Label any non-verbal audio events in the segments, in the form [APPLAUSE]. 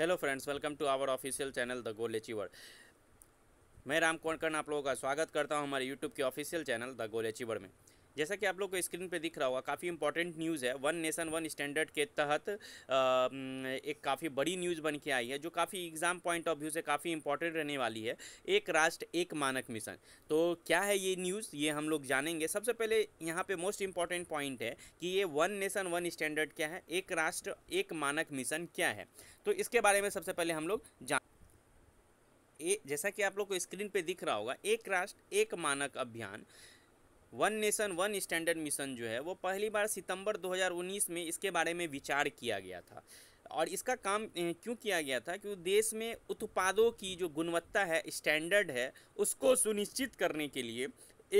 hello friends welcome to our official channel the goal achiever मैं राम कोणकर्ण आप लोगों का स्वागत करता हूं हमारे यूट्यूब के official channel the goal achiever में जैसा कि आप लोग को स्क्रीन पे दिख रहा होगा काफ़ी इंपॉर्टेंट न्यूज़ है वन नेशन वन स्टैंडर्ड के तहत एक काफ़ी बड़ी न्यूज़ बन के आई है जो काफ़ी एग्ज़ाम पॉइंट ऑफ व्यू से काफ़ी इंपॉर्टेंट रहने वाली है एक राष्ट्र एक मानक मिशन तो क्या है ये न्यूज़ ये हम लोग जानेंगे सबसे पहले यहाँ पर मोस्ट इंपॉर्टेंट पॉइंट है कि ये वन नेशन वन स्टैंडर्ड क्या है एक राष्ट्र एक मानक मिशन क्या है तो इसके बारे में सबसे पहले हम लोग जान ए, जैसा कि आप लोग को स्क्रीन पे दिख रहा होगा एक राष्ट्र एक मानक अभियान one nation one standard mission जो है वो पहली बार सितंबर 2019 में इसके बारे में विचार किया गया था और इसका काम क्यों किया गया था कि देश में उत्पादों की जो गुणवत्ता है स्टैंडर्ड है उसको सुनिश्चित करने के लिए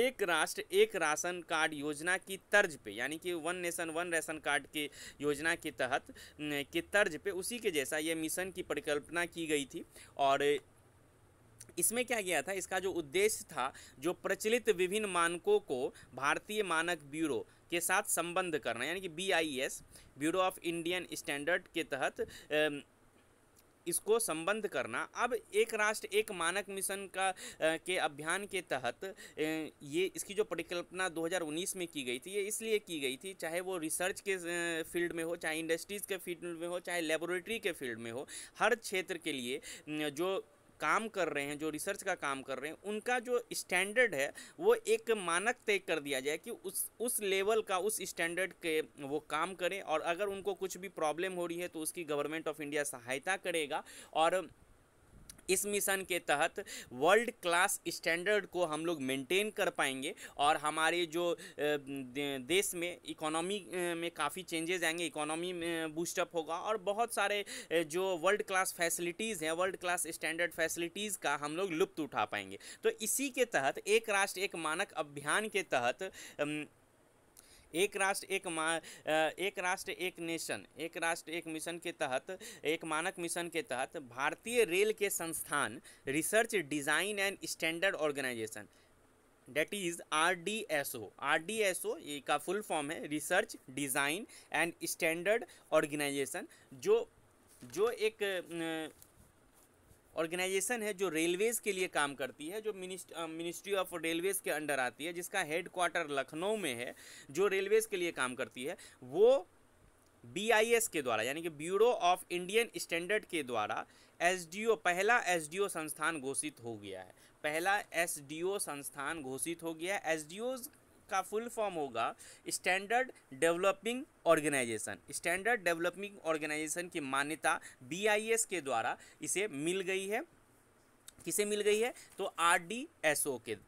एक राष्ट्र एक राशन कार्ड योजना की तर्ज पे यानी कि one nation one ration card के योजना के तहत के तर्ज पे उसी के जैसा ये मिशन की परिकल्पना की गई थी और इसमें क्या गया था इसका जो उद्देश्य था जो प्रचलित विभिन्न मानकों को भारतीय मानक ब्यूरो के साथ संबंध करना यानी कि B bureau of Indian standard के तहत इसको संबंध करना अब एक राष्ट्र एक मानक मिशन का के अभियान के तहत ये इसकी जो परिकल्पना 2019 में की गई थी ये इसलिए की गई थी चाहे वो रिसर्च के फील्ड में हो चाहे इंडस्ट्रीज़ के फील्ड में हो चाहे लेबोरेटरी के फील्ड में हो हर क्षेत्र के लिए जो काम कर रहे हैं जो रिसर्च का काम कर रहे हैं उनका जो स्टैंडर्ड है वो एक मानक तय कर दिया जाए कि उस उस लेवल का उस स्टैंडर्ड के वो काम करें और अगर उनको कुछ भी प्रॉब्लम हो रही है तो उसकी गवर्नमेंट ऑफ इंडिया सहायता करेगा और इस मिशन के तहत वर्ल्ड क्लास स्टैंडर्ड को हम लोग मेंटेन कर पाएंगे और हमारे जो देश में इकोनॉमी में काफ़ी चेंजेस आएंगे इकोनॉमी में बूस्टअप होगा और बहुत सारे जो वर्ल्ड क्लास फैसिलिटीज़ हैं वर्ल्ड क्लास स्टैंडर्ड फैसिलिटीज़ का हम लोग लुप्त उठा पाएंगे तो इसी के तहत एक राष्ट्र एक मानक अभियान के तहत एक राष्ट्र एक मा एक राष्ट्र एक नेशन एक राष्ट्र एक मिशन के तहत एक मानक मिशन के तहत भारतीय रेल के संस्थान research design and standard organisation that is R D S O R D S O का फुल फॉर्म है research design and standard organisation जो जो एक ऑर्गेनाइजेशन है जो रेलवेज़ के लिए काम करती है जो मिनिस्ट्री ऑफ रेलवेज़ के अंडर आती है जिसका हेड क्वार्टर लखनऊ में है जो रेलवेज़ के लिए काम करती है वो बीआईएस के द्वारा यानी कि ब्यूरो ऑफ इंडियन स्टैंडर्ड के द्वारा एसडीओ पहला एसडीओ संस्थान घोषित हो गया है पहला एसडीओ संस्थान घोषित हो गया है एस का फुल फॉर्म होगा standard developing organisation standard developing organisation की मान्यता बीआईएस के द्वारा इसे मिल गई है किसे मिल गई है तो आर के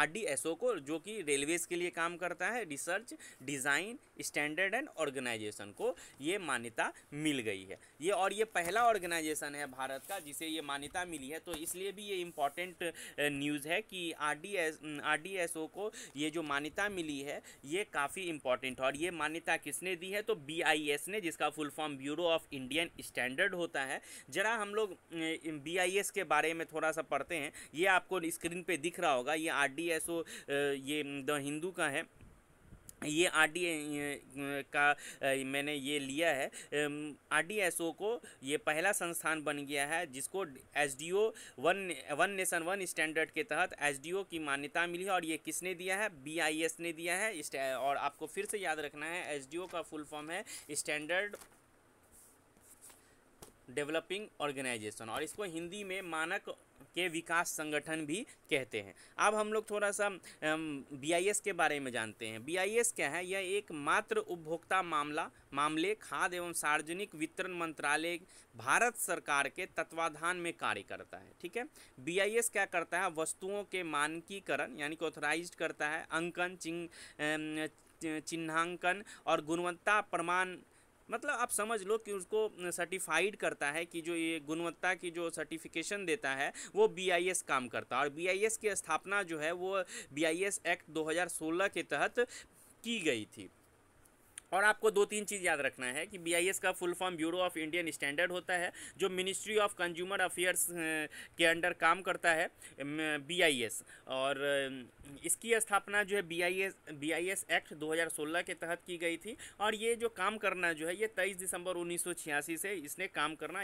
आर को जो कि रेलवेज़ के लिए काम करता है research design standard and organisation को ये मान्यता मिल गई है ये और ये पहला ऑर्गेनाइजेशन है भारत का जिसे ये मान्यता मिली है तो इसलिए भी ये इम्पॉर्टेंट न्यूज़ है कि R D S R D S O को ये जो मान्यता मिली है ये काफ़ी इम्पॉर्टेंट और ये मान्यता किसने दी है तो बी आई एस ने जिसका full form bureau of Indian standard होता है ज़रा हम लोग बी आई एस के बारे में थोड़ा सा पढ़ते हैं ये आपको स्क्रीन पर दिख रहा होगा ये आर डी एस ओ ये द हिंदू का है ये आर डी का मैंने ये लिया है आर डी एस ओ को ये पहला संस्थान बन गया है जिसको S D O one one nation one standard के तहत एस डी ओ की मान्यता मिली है और ये किसने दिया है बी आई एस ने दिया है और आपको फिर से याद रखना है एस डी ओ का फुल फॉर्म है स्टैंडर्ड डेवलपिंग ऑर्गेनाइजेशन और इसको हिंदी में मानक के विकास संगठन भी कहते हैं अब हम लोग थोड़ा सा बीआईएस के बारे में जानते हैं बीआईएस क्या है यह एक मात्र उपभोक्ता मामला मामले खाद्य एवं सार्वजनिक वितरण मंत्रालय भारत सरकार के तत्वाधान में कार्य करता है ठीक है बीआईएस क्या करता है वस्तुओं के मानकीकरण यानी कि ऑथराइज करता है अंकन चिंग चिन्हांकन और गुणवत्ता प्रमाण मतलब आप समझ लो कि उसको सर्टिफाइड करता है कि जो ये गुणवत्ता की जो सर्टिफिकेशन देता है वो बी काम करता है और बी की स्थापना जो है वो बी एक्ट 2016 के तहत की गई थी और आपको दो तीन चीज़ याद रखना है कि बी का full form bureau of Indian standard होता है जो मिनिस्ट्री ऑफ कंज्यूमर अफेयर्स के अंडर काम करता है बी और इसकी स्थापना जो है बी आई एक्ट 2016 के तहत की गई थी और ये जो काम करना जो है ये 23 दिसंबर 1986 से इसने काम करना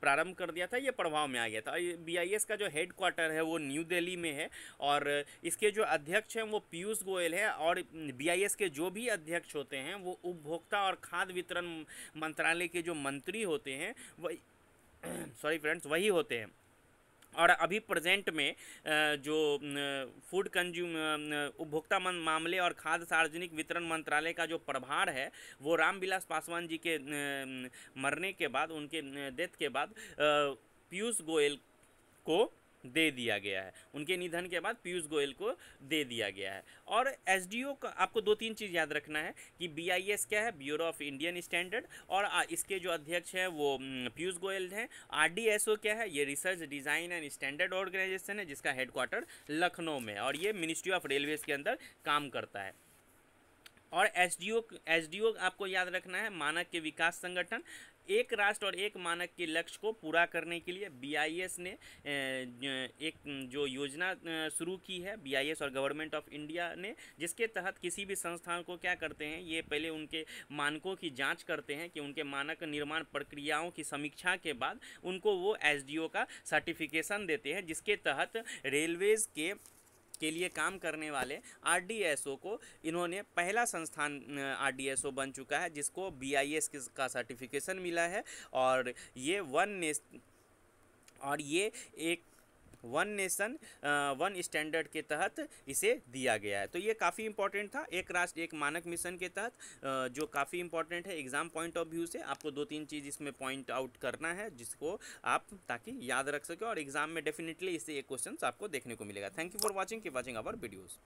प्रारंभ कर दिया था ये प्रभाव में आ गया था बी का जो हेड क्वार्टर है वो न्यू दिल्ली में है और इसके जो अध्यक्ष हैं वो पीयूष गोयल है और बी के जो भी अध्यक्ष होते हैं वो उपभोक्ता और खाद्य वितरण मंत्रालय के जो मंत्री होते हैं वही सॉरी [CLEARS THROAT] फ्रेंड्स वही होते हैं और अभी प्रेजेंट में जो फूड कंज्यूम उपभोक्ता मामले और खाद्य सार्वजनिक वितरण मंत्रालय का जो प्रभार है वो रामविलास पासवान जी के मरने के बाद उनके डेथ के बाद पीयूष गोयल को दे दिया गया है उनके निधन के बाद पीयूष गोयल को दे दिया गया है और एस का आपको दो तीन चीज़ याद रखना है कि बी क्या है ब्यूरो ऑफ इंडियन स्टैंडर्ड और इसके जो अध्यक्ष हैं वो पीयूष गोयल हैं आर क्या है ये research design and standard organisation है जिसका हेडक्वार्टर लखनऊ में और ये मिनिस्ट्री ऑफ रेलवेज़ के अंदर काम करता है और एस डी ओ आपको याद रखना है मानक के विकास संगठन एक राष्ट्र और एक मानक के लक्ष्य को पूरा करने के लिए बीआईएस ने एक जो योजना शुरू की है बीआईएस और गवर्नमेंट ऑफ इंडिया ने जिसके तहत किसी भी संस्थान को क्या करते हैं ये पहले उनके मानकों की जांच करते हैं कि उनके मानक निर्माण प्रक्रियाओं की समीक्षा के बाद उनको वो एसडीओ का सर्टिफिकेशन देते हैं जिसके तहत रेलवेज़ के के लिए काम करने वाले आर को इन्होंने पहला संस्थान आर बन चुका है जिसको बी का सर्टिफिकेशन मिला है और ये वन ने और ये एक वन नेशन वन स्टैंडर्ड के तहत इसे दिया गया है तो ये काफ़ी इंपॉर्टेंट था एक राष्ट्र एक मानक मिशन के तहत जो काफ़ी इंपॉर्टेंट है एग्ज़ाम पॉइंट ऑफ व्यू से आपको दो तीन चीज़ इसमें पॉइंट आउट करना है जिसको आप ताकि याद रख सके और एग्ज़ाम में डेफिनेटली इससे ये क्वेश्चन आपको देखने को मिलेगा थैंक यू फॉर वॉचिंग की वॉचिंग अवर वीडियोज़